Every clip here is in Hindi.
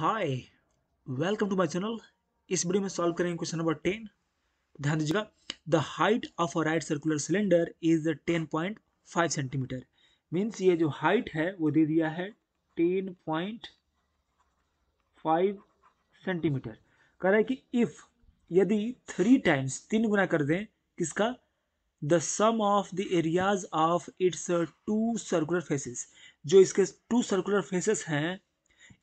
hi welcome to my channel इस वीडियो में सॉल्व करेंगे क्वेश्चन नंबर टेन ध्यान दीजिएगा the height of a right circular cylinder is ten point five centimetre means ये जो हाइट है वो दे दिया है टेन पॉइंट फाइव सेंटीमीटर कह रहा है कि इफ़ यदि थ्री टाइम्स तीन गुना कर दें किसका the sum of the areas of its two circular faces जो इसके टू सर्कुलर फेसेस हैं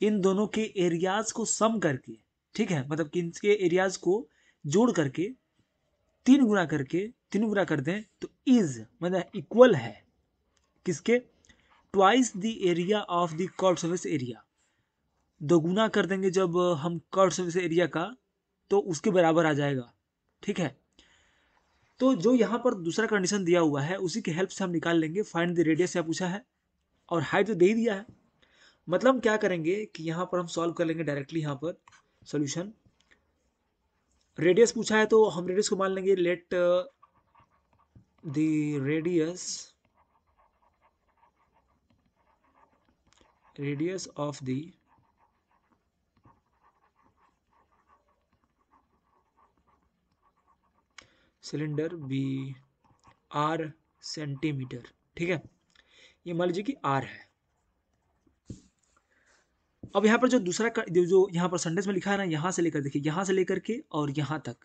इन दोनों के एरियाज को सम करके ठीक है मतलब कि इनके एरियाज को जोड़ करके तीन गुना करके तीन गुना कर दें तो इज मतलब इक्वल है किसके twice the area of the curve surface area दोगुना कर देंगे जब हम कर्व सर्विस एरिया का तो उसके बराबर आ जाएगा ठीक है तो जो यहाँ पर दूसरा कंडीशन दिया हुआ है उसी के हेल्प से हम निकाल लेंगे फाइंड द रेडियस यहाँ पूछा है और हाइट तो दे ही दिया है मतलब हम क्या करेंगे कि यहाँ पर हम सॉल्व कर लेंगे डायरेक्टली यहाँ पर सोल्यूशन रेडियस पूछा है तो हम रेडियस को मान लेंगे let the radius radius of the cylinder be R centimetre ठीक है ये मान लीजिए कि आर है अब यहाँ पर जो दूसरा कर, जो यहाँ पर संडेज में लिखा है ना यहाँ से लेकर देखिए यहाँ से लेकर के और यहाँ तक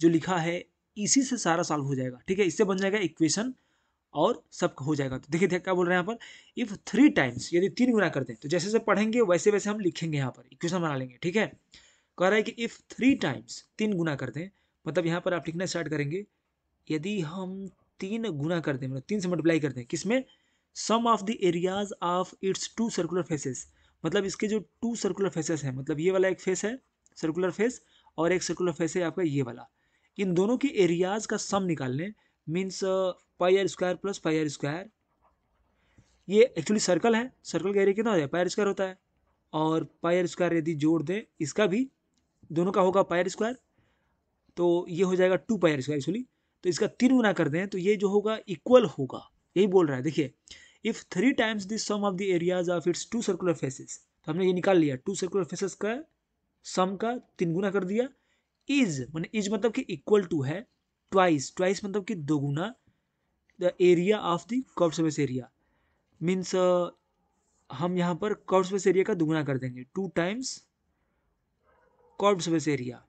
जो लिखा है इसी से सारा सॉल्व हो जाएगा ठीक है इससे बन जाएगा इक्वेशन और सब हो जाएगा तो देखिए क्या बोल रहे हैं यहाँ पर इफ़ थ्री टाइम्स यदि तीन गुना करते हैं तो जैसे जैसे पढ़ेंगे वैसे वैसे हम लिखेंगे यहाँ पर इक्वेशन बना लेंगे ठीक है कह रहा है कि इफ़ थ्री टाइम्स तीन गुना करते हैं मतलब यहाँ पर आप लिखना स्टार्ट करेंगे यदि हम तीन गुना कर दें मतलब तीन से मल्टीप्लाई कर दें किसमें sum of the areas of its two circular faces मतलब इसके जो टू सर्कुलर फेसेस हैं मतलब ये वाला एक फेस है सर्कुलर फेस और एक सर्कुलर फेस है आपका ये वाला इन दोनों के एरियाज का सम निकाल लें means pi R square plus pi R square ये एक्चुअली सर्कल है सर्कल का एरिया कितना हो जाए पायर स्क्वायर होता है और पायर स्क्वायर यदि जोड़ दें इसका भी दोनों का होगा पायर स्क्वायर तो ये हो जाएगा टू पायर स्क्वायर एक्चुअली तो इसका तीन गुना कर दें तो ये जो होगा इक्वल होगा यही बोल रहा है देखिए if three times the sum of the areas of its two circular faces तो हमने ये निकाल लिया टू सर्कुलर फेसेस का सम का तीन गुना कर दिया इज मैंने इज मतलब कि इक्वल टू है ट्वाइस ट्वाइस मतलब कि दो गुना the area of the curve surface area means हम यहाँ पर कर्व सर्फेस एरिया का दोगुना कर देंगे two times curve surface area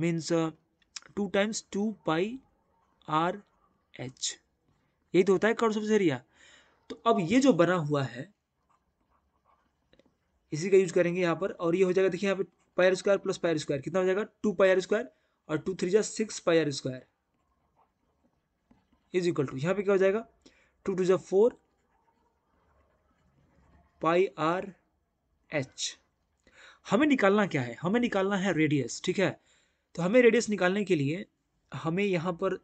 means two times two pi R H यही तो होता है कर्व सर्फेस एरिया तो अब ये जो बना हुआ है इसी का यूज करेंगे यहाँ पर और ये हो जाएगा देखिए यहाँ पर pi R square plus pi R square कितना हो जाएगा टू पायर स्क्वायर और टू थ्री जा six pi R square is equal to यहाँ पे क्या हो जाएगा टू टू जा फोर पाई आर एच हमें निकालना क्या है हमें निकालना है रेडियस ठीक है तो हमें रेडियस निकालने के लिए हमें यहाँ पर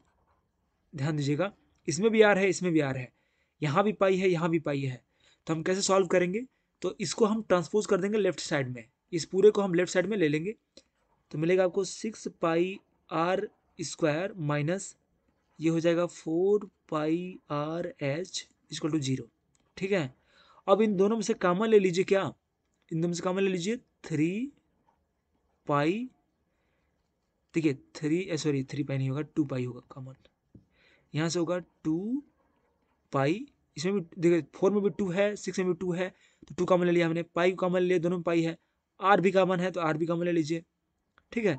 ध्यान दीजिएगा इसमें भी आर है इसमें भी आर है यहाँ भी पाई है यहाँ भी पाई है तो हम कैसे सॉल्व करेंगे तो इसको हम ट्रांसपोज कर देंगे लेफ्ट साइड में इस पूरे को हम लेफ्ट साइड में ले लेंगे तो मिलेगा आपको six pi R square minus ये हो जाएगा four pi R H is equal to zero ठीक है अब इन दोनों में से कामन ले लीजिए क्या इन दोनों से कामन ले लीजिए थ्री पाई ठीक है थ्री सॉरी थ्री पाई नहीं होगा टू पाई होगा कामन यहाँ से होगा टू पाई इसमें भी देखिए फोर में भी टू है सिक्स में भी टू है तो टू कॉमन ले लिया हमने पाई कॉमन लिया दोनों में पाई है आर भी कॉमन है तो आर भी कॉमन ले लीजिए ठीक है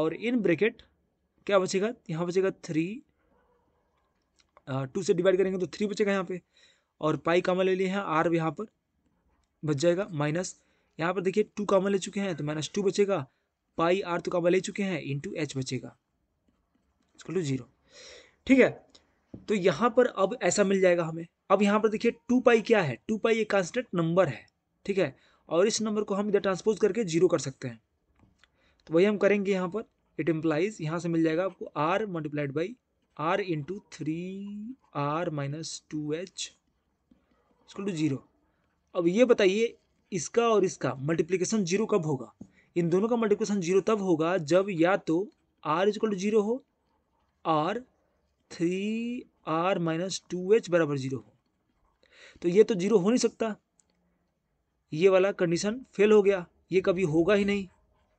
और इन ब्रेकेट क्या बचेगा यहाँ बचेगा थ्री टू से डिवाइड करेंगे तो थ्री बचेगा यहाँ पे और पाई कॉमन ले लिए हैं आर यहाँ पर बच जाएगा माइनस यहाँ पर देखिए टू कामन ले चुके हैं तो माइनस टू बचेगा पाई आर तो कॉमन ले चुके हैं इंटू एच बचेगा इसको टू जीरो ठीक है तो यहाँ पर अब ऐसा मिल जाएगा हमें अब यहाँ पर देखिए टू पाई क्या है टू पाई एक कांस्टेंट नंबर है ठीक है और इस नंबर को हम इधर ट्रांसपोज करके जीरो कर सकते हैं तो वही हम करेंगे यहाँ पर इट इम्प्लाइज यहाँ से मिल जाएगा आपको R multiplied by R into three R minus two H इसको टू जीरो अब ये बताइए इसका और इसका मल्टीप्लीकेशन जीरो कब होगा इन दोनों का मल्टीप्लीकेशन जीरो तब होगा जब या तो आर इजक्ल टू जीरो हो R three R minus two H बराबर जीरो हो तो ये तो जीरो हो नहीं सकता ये वाला कंडीशन फेल हो गया ये कभी होगा ही नहीं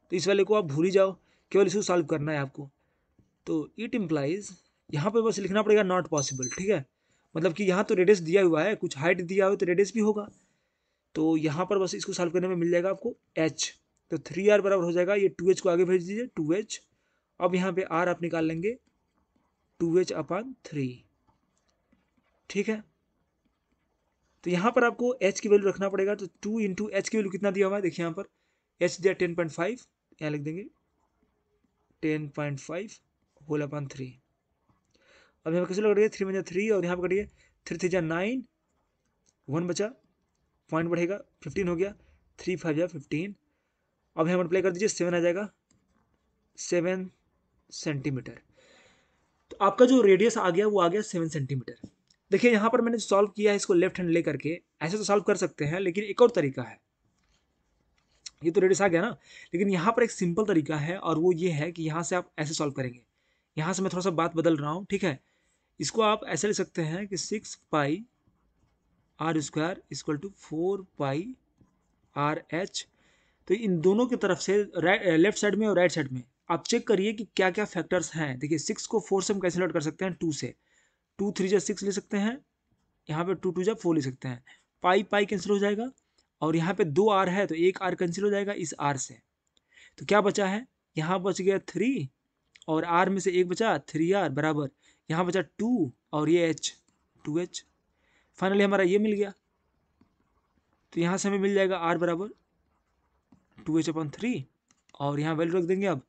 तो इस वाले को आप भूल ही जाओ केवल इसको सॉल्व करना है आपको तो इट इम्प्लाइज यहाँ पे बस लिखना पड़ेगा नॉट पॉसिबल ठीक है मतलब कि यहाँ तो रेडियस दिया हुआ है कुछ हाइट दिया है तो रेडियस भी होगा तो यहाँ पर बस इसको सॉल्व करने में मिल जाएगा आपको एच तो थ्री आर बराबर हो जाएगा ये टू एच को आगे भेज दीजिए टू एच अब यहाँ पे आर आप निकाल लेंगे टू एच अपान थ्री ठीक है तो यहाँ पर आपको एच की वैल्यू रखना पड़ेगा तो टू इंटू एच की वैल्यू कितना दिया हुआ है देखिए यहाँ पर एच दिया टेन पॉइंट फाइव यहाँ लिख देंगे ten point five whole upon three अब यहाँ पर कैसे लग रही है थ्री बजा थ्री और यहाँ पर करिए थ्री थ्री जा नाइन वन बचा पॉइंट बढ़ेगा फिफ्टीन हो गया थ्री फाइव या फिफ्टीन अब यहाँ पर प्ले कर दीजिए सेवन आ जाएगा सेवन सेंटीमीटर आपका जो रेडियस आ गया वो आ गया सेवन सेंटीमीटर देखिए यहाँ पर मैंने सॉल्व किया है इसको लेफ्ट हैंड ले करके ऐसे तो सॉल्व कर सकते हैं लेकिन एक और तरीका है ये तो रेडियस आ गया ना लेकिन यहाँ पर एक सिंपल तरीका है और वो ये है कि यहाँ से आप ऐसे सॉल्व करेंगे यहाँ से मैं थोड़ा सा बात बदल रहा हूँ ठीक है इसको आप ऐसे ले सकते हैं कि six pi R square equal to four pi R H तो इन दोनों की तरफ से लेफ्ट साइड में और राइट साइड में आप चेक करिए कि क्या क्या फैक्टर्स हैं देखिए सिक्स को फोर से हम कैसे कैलकुलेट कर सकते हैं टू से टू थ्री जब सिक्स ले सकते हैं यहाँ पे टू टू जब फोर ले सकते हैं पाई पाई कैंसिल हो जाएगा और यहाँ पे दो आर है तो एक आर कैंसिल हो जाएगा इस आर से तो क्या बचा है यहाँ बच गया थ्री और आर में से एक बचा थ्री आर बराबर यहाँ बचा टू और ये एच टू एच फाइनली हमारा ये मिल गया तो यहाँ से हमें मिल जाएगा आर बराबर टू एच अपन थ्री और यहाँ वैल्यू रख देंगे अब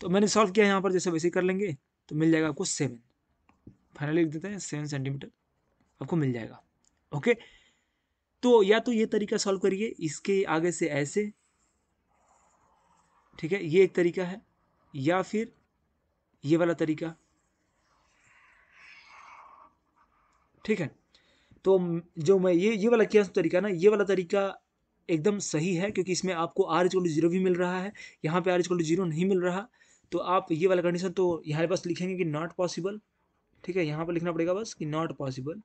तो मैंने सॉल्व किया यहाँ पर जैसे वैसे कर लेंगे तो मिल जाएगा आपको सेवन फाइनली लिख देते हैं सेवन सेंटीमीटर आपको मिल जाएगा ओके तो या तो ये तरीका सॉल्व करिए इसके आगे से ऐसे ठीक है ये एक तरीका है या फिर ये वाला तरीका ठीक है तो जो मैं ये ये वाला किया तरीका ना ये वाला तरीका एकदम सही है क्योंकि इसमें आपको आर एच जीरो भी मिल रहा है यहाँ पे आर एच जीरो नहीं मिल रहा तो आप ये वाला कंडीशन तो यहाँ पास लिखेंगे कि नॉट पॉसिबल ठीक है यहाँ पर लिखना पड़ेगा बस कि नॉट पॉसिबल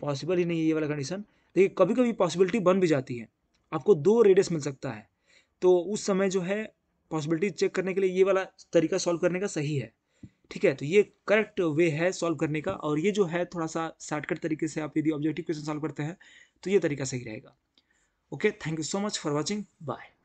पॉसिबल ही नहीं है ये वाला कंडीशन देखिए कभी कभी पॉसिबिलिटी बन भी जाती है आपको दो रेडियस मिल सकता है तो उस समय जो है पॉसिबिलिटी चेक करने के लिए ये वाला तरीका सॉल्व करने का सही है ठीक है तो ये करेक्ट वे है सॉल्व करने का और ये जो है थोड़ा सा शॉर्टकट तरीके से आप यदि ऑब्जेक्टिव क्वेश्चन सॉल्व करते हैं तो ये तरीका सही रहेगा okay thank you so much for watching bye